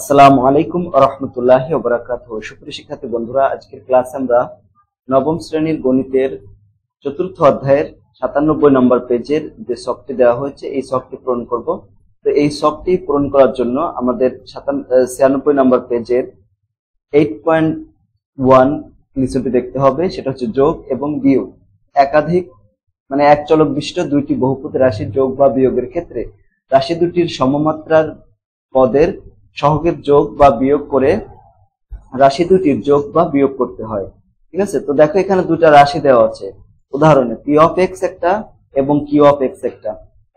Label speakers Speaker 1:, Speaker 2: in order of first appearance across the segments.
Speaker 1: আসসালামু আলাইকুম রহমতুল্লাহ ওবরাকাত সুপ্রিয় শিক্ষার্থী বন্ধুরা আজকের ক্লাসে আমরা নবম শ্রেণীর গণিতের চতুর্থ অধ্যায়ের সাতানব্বই নম্বর পেজের যে শখটি দেওয়া হয়েছে এই শখটি পূরণ করব তো এই শখটি পূরণ করার জন্য আমাদের ছিয়ানব্বই নম্বর পেজের এইট পয়েন্ট ওয়ান লিচুটি দেখতে হবে সেটা হচ্ছে যোগ এবং বিয়োগ একাধিক মানে এক চলক বিশিষ্ট দুইটি বহুপতি রাশির যোগ বা বিয়োগের ক্ষেত্রে রাশি দুটির সমমাত্রার পদের সহগের যোগ বা বিয়োগ করে রাশি দুটির যোগ বা বিয়োগ করতে হয় ঠিক আছে তো দেখো এখানে দুটা রাশি দেওয়া আছে উদাহরণে পি অফ এক্স একটা এবং কিউ অফ এক্স একটা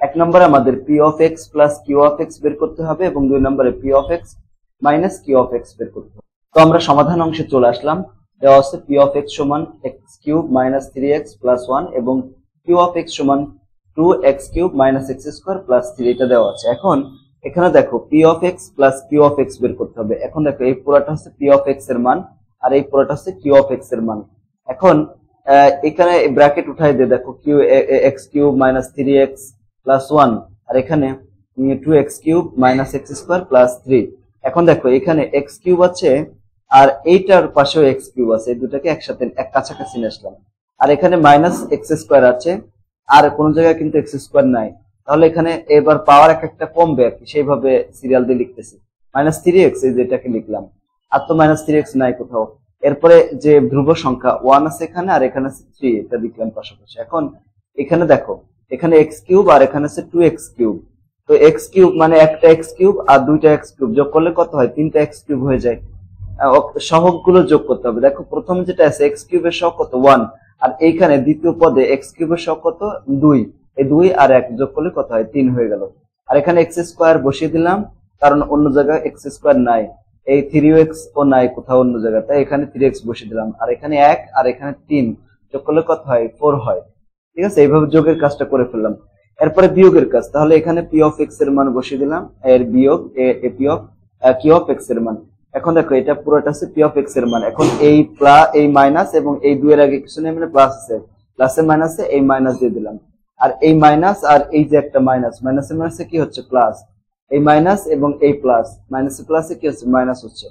Speaker 1: এক নম্বরে আমাদের P of X plus Q of X বের করতে হবে এবং দুই নম্বরে P of X minus Q of X বের করতে হবে তো আমরা সমাধান অংশে চলে আসলাম দেওয়া আছে পি অফ এক্স সমান X cube minus three X plus one এবং কিউ অফ এক্স সমান two X cube minus X square plus three এটা দেওয়া আছে এখন এখানে দেখো P of X plus Q of X বের করতে হবে এখন দেখো এই পুরাটা হচ্ছে পি অফ এক্স এর মান আর এই পুরাটা হচ্ছে কিউ অফ এক্স এর মান এখন এখানে ব্র্যাকেট উঠাই দিয়ে দেখো Q X cube minus three X plus one আর এখানে two X cube minus X square plus three এখন দেখো এখানে এক্স কিউব আছে আর এইটার পাশেও এক্স কিউব আছে দুটাকে একসাথে এক কাছাকাছি নিয়ে আসলাম আর এখানে মাইনাস এক্স স্কোয়ার আছে আর কোনো জায়গায় কিন্তু এক্স স্কোয়ার নাই তাহলে এখানে এবার পাওয়ার এক একটা কমবে আর কি সেইভাবে সিরিয়াল দিয়ে লিখতেছি মাইনাস থ্রি এক্স এই যেটাকে লিখলাম আর তো মাইনাস থ্রি এক্স নাই কোথাও এরপরে যে ধ্রুব সংখ্যা ওয়ান আছে এখানে আর এখানে আছে থ্রি এটা লিখলাম পাশাপাশি এখন এখানে দেখো এখানে এক্স কিউব আর এখানে আছে টু এক্স কিউব তো এক্স কিউব মানে একটা এক্স কিউব আর দুইটা এক্স কিউব যোগ করলে কত হয় তিনটা এক্স কিউব হয়ে যায় গুলো যোগ করতে হবে দেখো প্রথম যেটা আছে এক্স কিউবের সহ কত ওয়ান আর এইখানে দ্বিতীয় পদে এক্স কিউবের সহ কত দুই এই দুই আর এক যোগ করলে কত হয় তিন হয়ে গেল আর এখানে এক্স স্কোয়ার বসিয়ে দিলাম কারণ অন্য জায়গায় এক্স স্কোয়ার নাই এই থ্রি এক্স ও নাই কোথাও অন্য জায়গায় তাই এখানে থ্রি এক্স বসিয়ে দিলাম আর এখানে এক আর এখানে তিন যোগ করলে কত হয় ফোর হয় ঠিক আছে এইভাবে যোগের কাজটা করে ফেললাম এরপরে বিয়োগের কাজ তাহলে এখানে পি অফ এক্স এর মান বসিয়ে দিলাম এর বিয়োগ এ পি অফ কি অফ এক্স এর মান এখন দেখো এটা পুরোটা আছে পি অফ এক্স এর মান এখন এই প্লা এই মাইনাস এবং এই দুয়ের আগে কিছু নেই মানে প্লাস আছে প্লাসে মাইনাসে এই মাইনাস দিয়ে দিলাম আর এই মাইনাস আর এই যে একটা মাইনাস মাইনাসের মাইনাসে কি হচ্ছে প্লাস এই মাইনাস এবং এই প্লাস মাইনাসের প্লাসে কি হচ্ছে মাইনাস হচ্ছে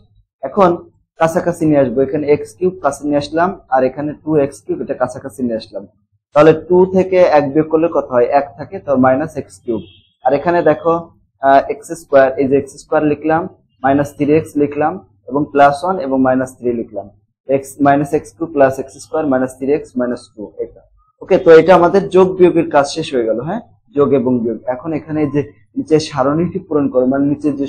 Speaker 1: এখন কাছাকাছি নিয়ে আসবো এখানে এক্স কিউব কাছে নিয়ে আসলাম আর এখানে টু এক্স কিউব এটা কাছাকাছি নিয়ে আসলাম তাহলে টু থেকে এক বিয়োগ করলে কত হয় এক থাকে তো মাইনাস এক্স কিউব আর এখানে দেখো এক্স স্কোয়ার এই যে এক্স স্কোয়ার লিখলাম মাইনাস থ্রি এক্স লিখলাম এবং প্লাস ওয়ান এবং মাইনাস থ্রি লিখলাম X minus X cube plus X square minus three X minus two এটা ওকে তো এটা আমাদের যোগ বিয়োগের কাজ শেষ হয়ে গেল হ্যাঁ যোগ এবং বিয়োগ এখন এখানে যে নিচে সারণীটি পূরণ করে মানে নিচে যে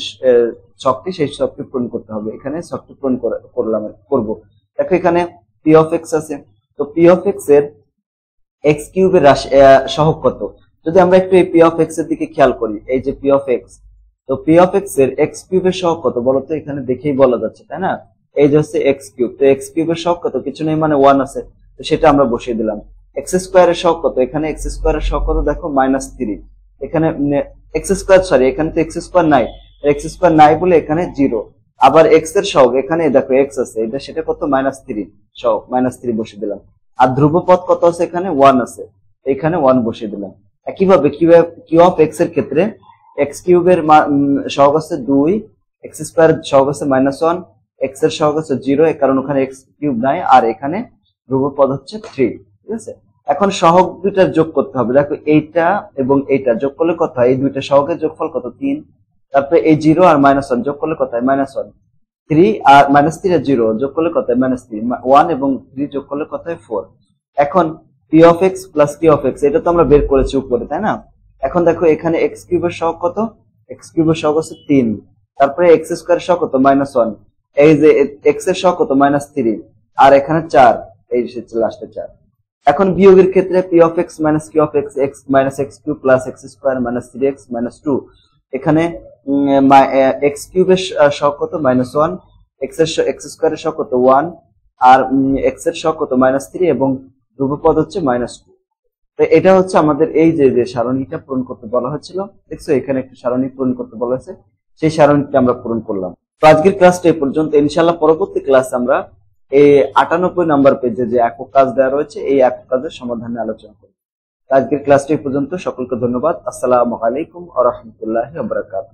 Speaker 1: চকটি সেই চকটি পূরণ করতে হবে এখানে চকটি পূরণ করলাম করব দেখো এখানে পি অফ এক্স আছে তো পি অফ এক্স এর এক্স কিউবের সহগ কত যদি আমরা একটু এই পি অফ এক্স এর দিকে খেয়াল করি এই যে পি অফ এক্স তো পি অফ এক্স এর এক্স কিউবের সহগ কত বলো তো এখানে দেখেই বলা যাচ্ছে তাই না এই যে হচ্ছে এক্স কিউব তো এক্স কিউবের সহগ কত কিছু নেই মানে ওয়ান আছে তো সেটা আমরা বসিয়ে দিলাম এক্স স্কোয়ারের শখ কত এখানে এক্স স্কোয়ারের শখ কত দেখো মাইনাস থ্রি এখানে এক্স স্কোয়ার সরি এখানে তো এক্স স্কোয়ার নাই এক্স স্কোয়ার নাই বলে এখানে জিরো আবার এক্স এর সহগ এখানে দেখো এক্স আছে এটা সেটা কত মাইনাস থ্রি সহগ মাইনাস থ্রি বসে দিলাম আর ধ্রুবপথ কত আছে এখানে ওয়ান আছে এখানে ওয়ান বসে দিলাম একইভাবে কিউ কিউ অফ এক্স এর ক্ষেত্রে এক্স কিউবের সহগ আছে দুই এক্স স্কোয়ার সহগ আছে মাইনাস ওয়ান এক্স এর সহগ আছে জিরো কারণ ওখানে এক্স কিউব নাই আর এখানে ধ্রুব পদ হচ্ছে থ্রি ঠিক আছে এখন সহগ দুইটা যোগ করতে হবে দেখো এইটা এবং এইটা যোগ করলে কত হয় এই দুইটা সহগের যোগফল কত তিন তারপরে এই জিরো আর মাইনাস ওয়ান যোগ করলে কত হয় মাইনাস ওয়ান থ্রি আর মাইনাস থ্রি আর জিরো যোগ করলে কত হয় মাইনাস থ্রি ওয়ান এবং থ্রি যোগ করলে কত হয় ফোর এখন P of X plus T of X এটা তো আমরা বের করেছি উপরে তাই না এখন দেখো এখানে এক্স কিউবের সহগ কত এক্স কিউবের সহগ হচ্ছে তিন তারপরে এক্স স্কোয়ার সহ কত মাইনাস ওয়ান এই যে এক্স এর সহ কত মাইনাস থ্রি আর এখানে চার এই লাস্টে চার এখন বিয়োগের ক্ষেত্রে P of X minus Q of X X minus X Q plus X square minus three X minus two এখানে এক্স কিউবের শখ কত মাইনাস ওয়ান এক্স এর এক্স স্কোয়ারের শখ কত ওয়ান আর এক্স এর শখ কত মাইনাস থ্রি এবং ধ্রুবপদ হচ্ছে মাইনাস টু তো এটা হচ্ছে আমাদের এই যে যে সারণীটা পূরণ করতে বলা হয়েছিল দেখছো এখানে একটা সারণী পূরণ করতে বলা হয়েছে সেই সারণীটা আমরা পূরণ করলাম তো আজকের ক্লাসটা এই পর্যন্ত ইনশাল্লাহ পরবর্তী ক্লাস আমরা এই আটানব্বই নম্বর পেজে যে একক কাজ দেওয়া রয়েছে এই একক কাজের সমাধানে আলোচনা করব আজকের ক্লাসটি পর্যন্ত সকলকে ধন্যবাদ আসসালামু আলাইকুম আ